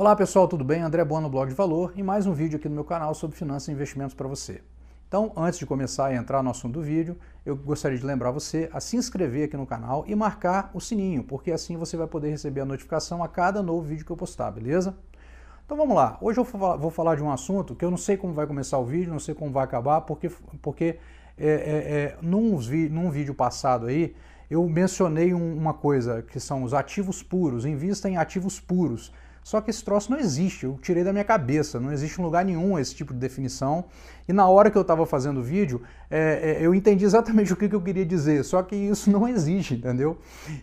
Olá pessoal, tudo bem? André no Blog de Valor, e mais um vídeo aqui no meu canal sobre finanças e investimentos para você. Então, antes de começar a entrar no assunto do vídeo, eu gostaria de lembrar você a se inscrever aqui no canal e marcar o sininho, porque assim você vai poder receber a notificação a cada novo vídeo que eu postar, beleza? Então vamos lá, hoje eu vou falar de um assunto que eu não sei como vai começar o vídeo, não sei como vai acabar, porque, porque é, é, é num, num vídeo passado aí, eu mencionei um, uma coisa que são os ativos puros, invista em ativos puros. Só que esse troço não existe, eu tirei da minha cabeça, não existe em lugar nenhum esse tipo de definição. E na hora que eu estava fazendo o vídeo, é, é, eu entendi exatamente o que, que, eu queria dizer, só que isso não existe, entendeu?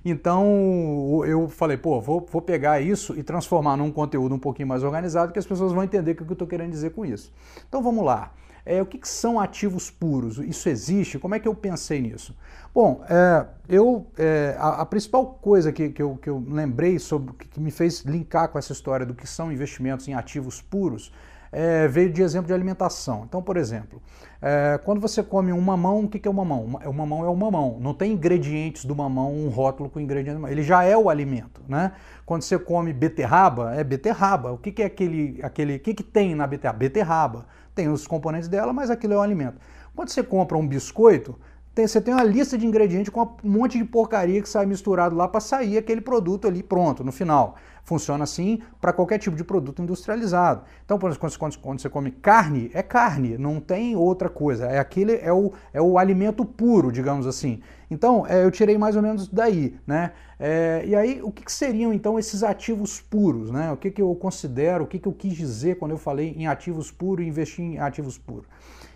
Então eu falei, pô, vou, vou pegar isso e transformar num conteúdo um pouquinho mais organizado que as pessoas vão entender o que eu estou querendo dizer com isso. Então vamos lá. É, o que, que, são ativos puros? Isso existe? Como é que eu pensei nisso? Bom, é, eu, é, a, a, principal coisa que, que, eu, que eu lembrei sobre que me fez linkar com essa história do que são investimentos em ativos puros é, veio de exemplo de alimentação. Então, por exemplo, é, quando você come um mamão, o que, que é o mamão? O mamão é o mamão. Não tem ingredientes do mamão, um rótulo com ingredientes do mamão. Ele já é o alimento, né? Quando você come beterraba, é beterraba. O que, que é aquele, aquele, o que, que tem na beterraba? Beterraba tem os componentes dela, mas aquilo é um alimento. Quando você compra um biscoito, tem, você tem uma lista de ingredientes com um monte de porcaria que sai misturado lá para sair aquele produto ali pronto, no final. Funciona assim para qualquer tipo de produto industrializado. Então, por exemplo, quando, quando, você come carne, é carne, não tem outra coisa. É aquele é o, é o alimento puro, digamos assim. Então, é, eu tirei mais ou menos daí, né? É, e aí, o que, que, seriam então esses ativos puros, né? O que, que eu considero, o que, que eu quis dizer quando eu falei em ativos puros e investir em ativos puros?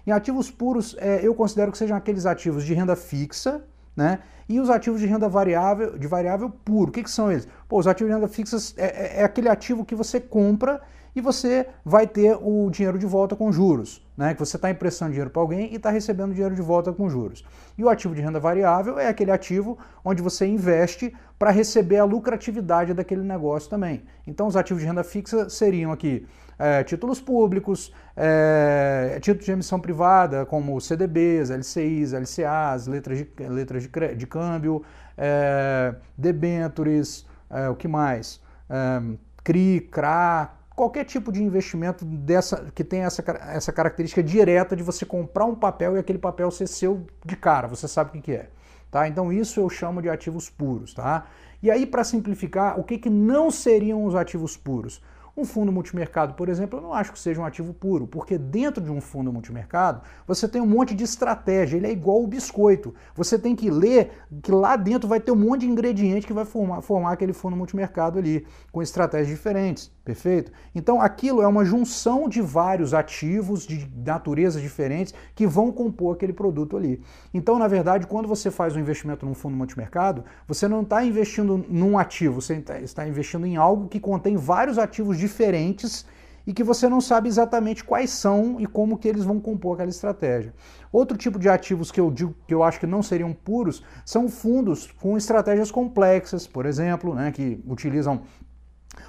Em ativos puros, é, eu considero que sejam aqueles ativos de renda fixa, né? E os ativos de renda variável, de variável puro, o que, que são eles? Pô, os ativos de renda fixa é, é, é, aquele ativo que você compra e você vai ter o dinheiro de volta com juros, né? Que você está emprestando dinheiro para alguém e está recebendo dinheiro de volta com juros. E o ativo de renda variável é aquele ativo onde você investe para receber a lucratividade daquele negócio também. Então, os ativos de renda fixa seriam aqui é, títulos públicos, é, títulos de emissão privada, como CDBs, LCIs, LCAs, letras de, letras de, de câmbio, é, debentures, é, o que mais? É, CRI, CRA, qualquer tipo de investimento dessa que tem essa, essa característica direta de você comprar um papel e aquele papel ser seu de cara, você sabe o que, que é. Tá? Então isso eu chamo de ativos puros. Tá? E aí, para simplificar, o que, que não seriam os ativos puros? Um fundo multimercado, por exemplo, eu não acho que seja um ativo puro, porque dentro de um fundo multimercado você tem um monte de estratégia, ele é igual o biscoito. Você tem que ler que lá dentro vai ter um monte de ingrediente que vai formar, formar aquele fundo multimercado ali, com estratégias diferentes, perfeito? Então aquilo é uma junção de vários ativos de naturezas diferentes que vão compor aquele produto ali. Então, na verdade, quando você faz um investimento num fundo multimercado, você não está investindo num ativo, você tá, está investindo em algo que contém vários ativos diferentes diferentes e que você não sabe exatamente quais são e como que eles vão compor aquela estratégia. Outro tipo de ativos que eu digo que eu acho que não seriam puros são fundos com estratégias complexas, por exemplo, né, que utilizam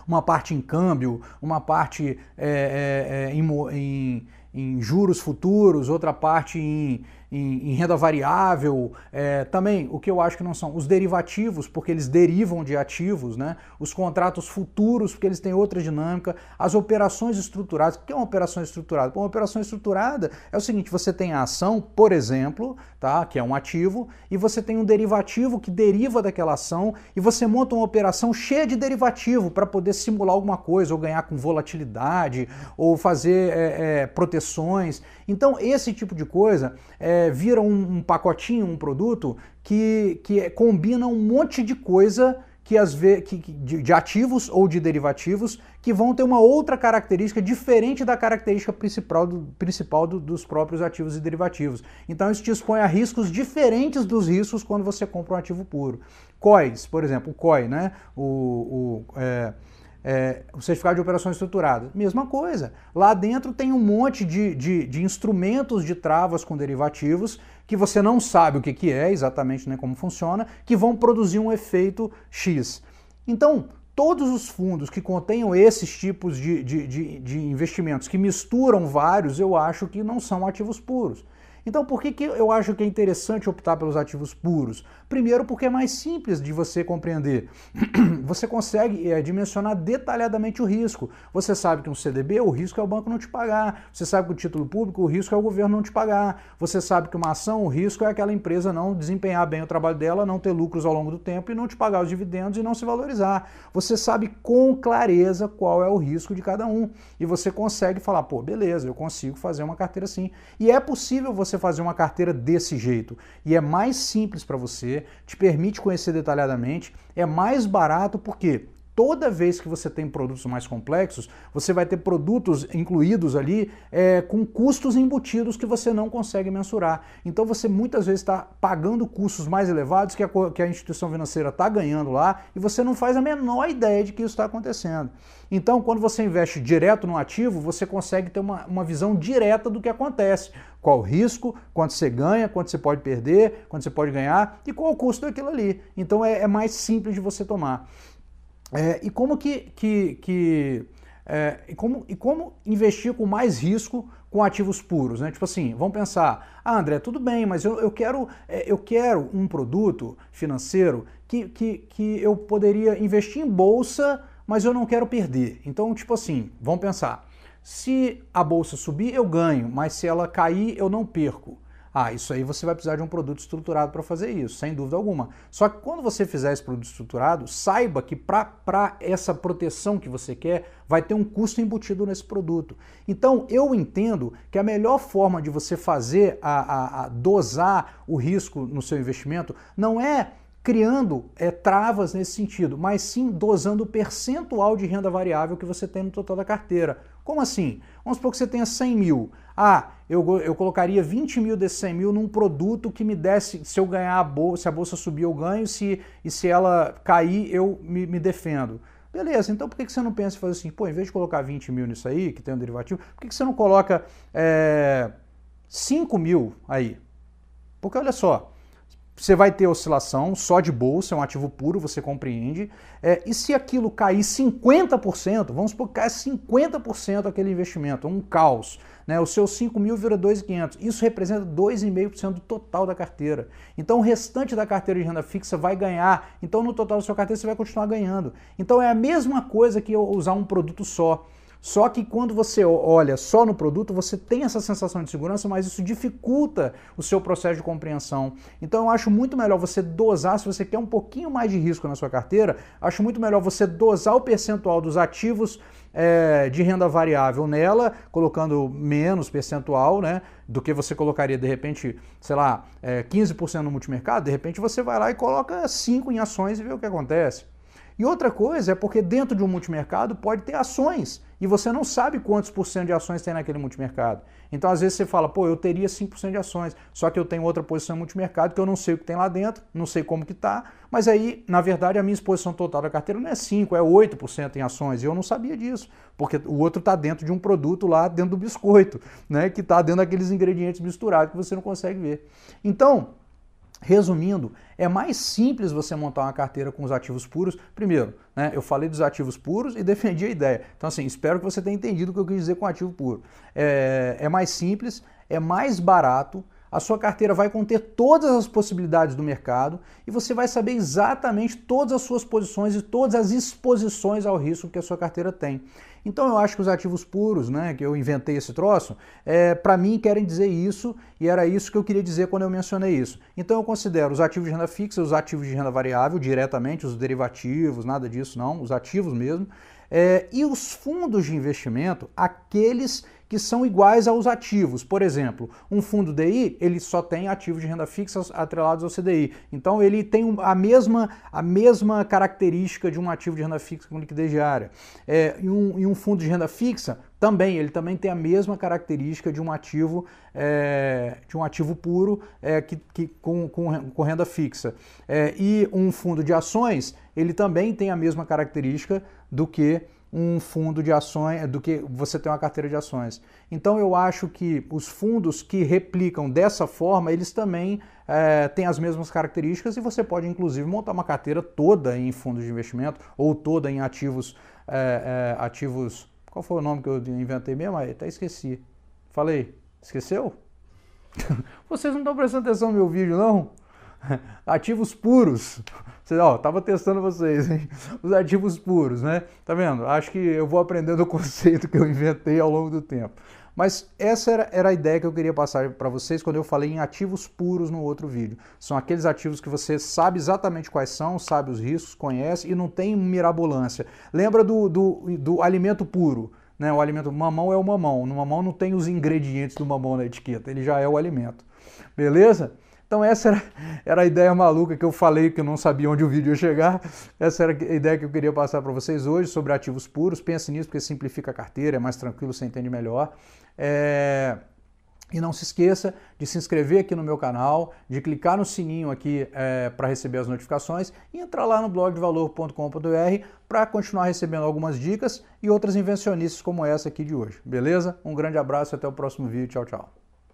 uma parte em câmbio, uma parte é, é, em, em, em juros futuros, outra parte em em, em renda variável, é, também o que eu acho que não são os derivativos, porque eles derivam de ativos, né? os contratos futuros, porque eles têm outra dinâmica, as operações estruturadas. O que é uma operação estruturada? Bom, uma operação estruturada é o seguinte: você tem a ação, por exemplo, tá? que é um ativo, e você tem um derivativo que deriva daquela ação, e você monta uma operação cheia de derivativo para poder simular alguma coisa, ou ganhar com volatilidade, ou fazer é, é, proteções. Então, esse tipo de coisa é é, viram vira um, um, pacotinho, um produto que, que é, combina um monte de coisa que as ve que, de, de ativos ou de derivativos que vão ter uma outra característica diferente da característica principal, do, principal do, dos próprios ativos e derivativos. Então isso te expõe a riscos diferentes dos riscos quando você compra um ativo puro. COIs, por exemplo, o COI, né? O, o é, é, o certificado de operações estruturadas, mesma coisa. Lá dentro tem um monte de, de, de, instrumentos de travas com derivativos que você não sabe o que, que é exatamente né, como funciona, que vão produzir um efeito X. Então, todos os fundos que contenham esses tipos de, de, de, de investimentos que misturam vários, eu acho que não são ativos puros. Então, por que, que eu acho que é interessante optar pelos ativos puros? Primeiro, porque é mais simples de você compreender. Você consegue é, dimensionar detalhadamente o risco. Você sabe que um CDB, o risco é o banco não te pagar. Você sabe que o título público, o risco é o governo não te pagar. Você sabe que uma ação, o risco é aquela empresa não desempenhar bem o trabalho dela, não ter lucros ao longo do tempo e não te pagar os dividendos e não se valorizar. Você sabe com clareza qual é o risco de cada um. E você consegue falar, pô, beleza, eu consigo fazer uma carteira assim. E é possível você você fazer uma carteira desse jeito. E é mais simples para você, te permite conhecer detalhadamente, é mais barato porque toda vez que você tem produtos mais complexos, você vai ter produtos incluídos ali é, com custos embutidos que você não consegue mensurar. Então você muitas vezes está pagando custos mais elevados que a, que a instituição financeira está ganhando lá e você não faz a menor ideia de que isso está acontecendo. Então, quando você investe direto no ativo, você consegue ter uma, uma visão direta do que acontece. Qual o risco, quanto você ganha, quanto você pode perder, quanto você pode ganhar e qual o custo daquilo ali. Então é, é mais simples de você tomar. É, e como que, que, que é, e, como, e como investir com mais risco com ativos puros, né? Tipo assim, vamos pensar, ah, André, tudo bem, mas eu, eu quero é, eu quero um produto financeiro que, que, que eu poderia investir em bolsa, mas eu não quero perder. Então, tipo assim, vamos pensar, se a bolsa subir, eu ganho, mas se ela cair, eu não perco. Ah, isso aí você vai precisar de um produto estruturado para fazer isso, sem dúvida alguma. Só que quando você fizer esse produto estruturado, saiba que para essa proteção que você quer, vai ter um custo embutido nesse produto. Então, eu entendo que a melhor forma de você fazer a, a, a dosar o risco no seu investimento não é criando é, travas nesse sentido, mas sim dosando o percentual de renda variável que você tem no total da carteira. Como assim? Vamos supor que você tenha 100 mil. Ah, eu, eu colocaria 20 mil desses 100 mil num produto que me desse, se eu ganhar a bolsa, se a bolsa subir eu ganho, se, e se ela cair eu me, me defendo. Beleza, então por que você não pensa em fazer assim, pô, em vez de colocar 20 mil nisso aí, que tem um derivativo, por que você não coloca é, eh, 5 mil aí? Porque olha só, você vai ter oscilação só de bolsa, é um ativo puro, você compreende. É, e se aquilo cair 50%, vamos supor que caia 50% aquele investimento, um caos. Né? O seu 5 mil vira 2.500. Isso representa 2,5% do total da carteira. Então o restante da carteira de renda fixa vai ganhar. Então no total da sua carteira você vai continuar ganhando. Então é a mesma coisa que usar um produto só. Só que quando você olha só no produto, você tem essa sensação de segurança, mas isso dificulta o seu processo de compreensão. Então eu acho muito melhor você dosar, se você quer um pouquinho mais de risco na sua carteira, acho muito melhor você dosar o percentual dos ativos é, de renda variável nela, colocando menos percentual, né? Do que você colocaria, de repente, sei lá, é, eh, 15% no multimercado, de repente você vai lá e coloca 5% em ações e vê o que acontece. E outra coisa é porque dentro de um multimercado pode ter ações e você não sabe quantos por cento de ações tem naquele multimercado. Então, às vezes, você fala, pô, eu teria 5% de ações, só que eu tenho outra posição no multimercado que eu não sei o que tem lá dentro, não sei como que tá, mas aí, na verdade, a minha exposição total da carteira não é 5%, é 8% em ações. E eu não sabia disso, porque o outro está dentro de um produto lá dentro do biscoito, né? Que está dentro daqueles ingredientes misturados que você não consegue ver. Então, Resumindo, é mais simples você montar uma carteira com os ativos puros. Primeiro, né, eu falei dos ativos puros e defendi a ideia. Então, assim, espero que você tenha entendido o que eu quis dizer com ativo puro. É, é mais simples, é mais barato, a sua carteira vai conter todas as possibilidades do mercado e você vai saber exatamente todas as suas posições e todas as exposições ao risco que a sua carteira tem. Então eu acho que os ativos puros, né, que eu inventei esse troço, é, para mim querem dizer isso e era isso que eu queria dizer quando eu mencionei isso. Então eu considero os ativos de renda fixa, os ativos de renda variável diretamente, os derivativos, nada disso não, os ativos mesmo. É, e os fundos de investimento, aqueles que são iguais aos ativos. Por exemplo, um fundo DI, ele só tem ativos de renda fixa atrelados ao CDI. Então ele tem a mesma, a mesma característica de um ativo de renda fixa com liquidez diária. É, e, um, e um fundo de renda fixa também ele também tem a mesma característica de um ativo é, de um ativo puro é, que, que com, com, com, renda fixa é, e um fundo de ações ele também tem a mesma característica do que um fundo de ações do que você tem uma carteira de ações. Então eu acho que os fundos que replicam dessa forma, eles também é, têm as mesmas características e você pode inclusive montar uma carteira toda em fundos de investimento ou toda em ativos, é, é, ativos qual foi o nome que eu inventei mesmo? Aí, ah, até esqueci. Falei, esqueceu? Vocês não estão prestando atenção no meu vídeo, não? Ativos puros. ó, tava testando vocês, hein? Os ativos puros, né? Tá vendo? Acho que eu vou aprendendo o conceito que eu inventei ao longo do tempo. Mas essa era, era a ideia que eu queria passar para vocês quando eu falei em ativos puros no outro vídeo. São aqueles ativos que você sabe exatamente quais são, sabe os riscos, conhece e não tem mirabolância. Lembra do, do, do alimento puro? Né, o alimento mamão é o mamão. No mamão não tem os ingredientes do mamão na etiqueta, ele já é o alimento. Beleza? Então essa era, era a ideia maluca que eu falei que eu não sabia onde o vídeo ia chegar. Essa era a ideia que eu queria passar para vocês hoje sobre ativos puros. Pense nisso porque simplifica a carteira, é mais tranquilo, você entende melhor. É... E não se esqueça de se inscrever aqui no meu canal, de clicar no sininho aqui é, para receber as notificações e entrar lá no blog valor.com.br para continuar recebendo algumas dicas e outras invencionistas como essa aqui de hoje. Beleza? Um grande abraço e até o próximo vídeo. Tchau, tchau.